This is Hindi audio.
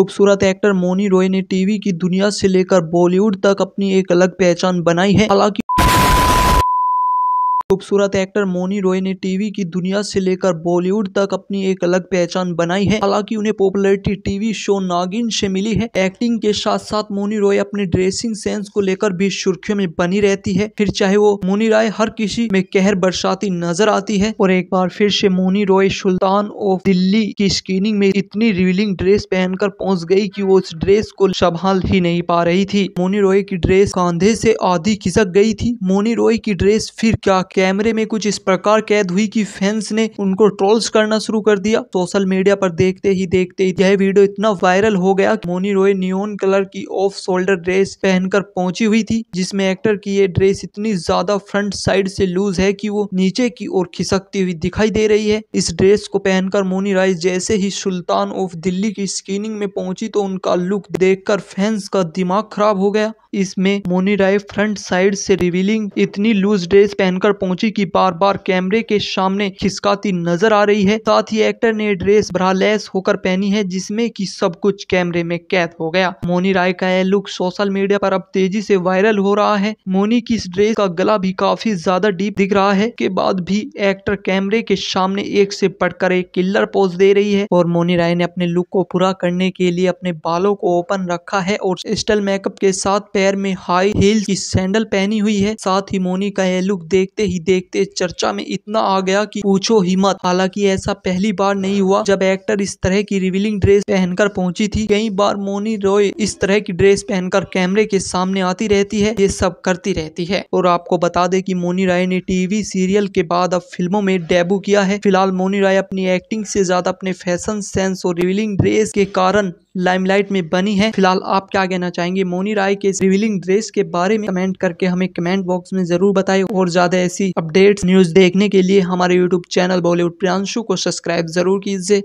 खूबसूरत एक्टर मोनी रॉय ने टीवी की दुनिया से लेकर बॉलीवुड तक अपनी एक अलग पहचान बनाई है हालांकि खूबसूरत एक्टर मोनी रॉय ने टीवी की दुनिया से लेकर बॉलीवुड तक अपनी एक अलग पहचान बनाई है हालांकि उन्हें पॉपुलैरिटी टीवी शो नागिन से मिली है एक्टिंग के साथ साथ मोनी रॉय अपने ड्रेसिंग सेंस को लेकर भी सुर्खियों में बनी रहती है फिर चाहे वो मोनी राय हर किसी में कहर बरसाती नजर आती है और एक बार फिर से मोनी रॉय सुल्तान ऑफ दिल्ली की स्क्रीनिंग में इतनी रिविलिंग ड्रेस पहनकर पहुँच गयी की वो उस ड्रेस को संभाल ही नहीं पा रही थी मोनी रॉय की ड्रेस कांधे से आधी खिसक गयी थी मोनी रॉय की ड्रेस फिर क्या कैमरे में कुछ इस प्रकार कैद हुई कि फैंस ने उनको ट्रोल्स करना शुरू कर दिया सोशल मीडिया पर देखते ही देखते ही यह वीडियो इतना वायरल हो गया मोनी रॉय न्यून कलर की ऑफ शोल्डर ड्रेस पहनकर पहुंची हुई थी जिसमें एक्टर की यह ड्रेस इतनी ज्यादा फ्रंट साइड से लूज है कि वो नीचे की ओर खिसकती हुई दिखाई दे रही है इस ड्रेस को पहनकर मोनी राय जैसे ही सुल्तान ऑफ दिल्ली की स्क्रीनिंग में पहुंची तो उनका लुक देखकर फैंस का दिमाग खराब हो गया इसमें मोनी राय फ्रंट साइड से रिवीलिंग इतनी लूज ड्रेस पहनकर पहुंची की बार बार कैमरे के सामने खिसकाती नजर आ रही है साथ ही एक्टर ने ड्रेस ब्रालेस होकर पहनी है जिसमें कि सब कुछ कैमरे में कैद हो गया मोनी राय का यह लुक सोशल मीडिया पर अब तेजी से वायरल हो रहा है मोनी की इस ड्रेस का गला भी काफी ज्यादा डीप दिख रहा है के बाद भी एक्टर कैमरे के सामने एक से पटकर एक किल्लर पोज दे रही है और मोनी राय ने अपने लुक को पूरा करने के लिए अपने बालों को ओपन रखा है और स्टल मेकअप के साथ पैर में हाई हील की सैंडल पहनी हुई है साथ ही मोनी का यह लुक देखते ही देखते चर्चा में इतना आ गया कि पूछो ही मत हालांकि ऐसा पहली बार नहीं हुआ जब एक्टर इस तरह की रिविलिंग ड्रेस पहनकर पहुंची थी कई बार मोनी रॉय इस तरह की ड्रेस पहनकर कैमरे के सामने आती रहती है ये सब करती रहती है और आपको बता दे की मोनी राय ने टीवी सीरियल के बाद अब फिल्मों में डेब्यू किया है फिलहाल मोनी राय अपनी एक्टिंग से ज्यादा अपने फैशन सेंस और रिविलिंग ड्रेस के कारण लाइमलाइट में बनी है फिलहाल आप क्या कहना चाहेंगे मोनी राय के रिविलिंग ड्रेस के बारे में कमेंट करके हमें कमेंट बॉक्स में जरूर बताएं और ज्यादा ऐसी अपडेट्स न्यूज देखने के लिए हमारे यूट्यूब चैनल बॉलीवुड प्रियांशु को सब्सक्राइब जरूर कीजिए